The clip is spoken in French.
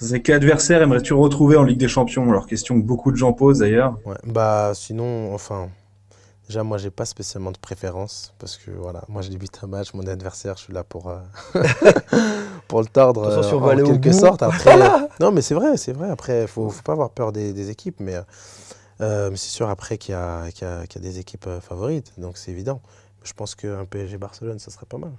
C'est quel adversaire aimerais-tu retrouver en Ligue des Champions Alors, question que beaucoup de gens posent d'ailleurs. bah, sinon, enfin, déjà, moi, j'ai pas spécialement de préférence parce que voilà, moi, je débute un match, mon adversaire, je suis là pour, euh, pour le tordre euh, en quelque sorte. Après, non, mais c'est vrai, c'est vrai. Après, faut, faut pas avoir peur des, équipes, euh, mais, c'est sûr après qu'il y, y a, des équipes favorites, donc c'est évident. Je pense qu'un PSG Barcelone, ça serait pas mal.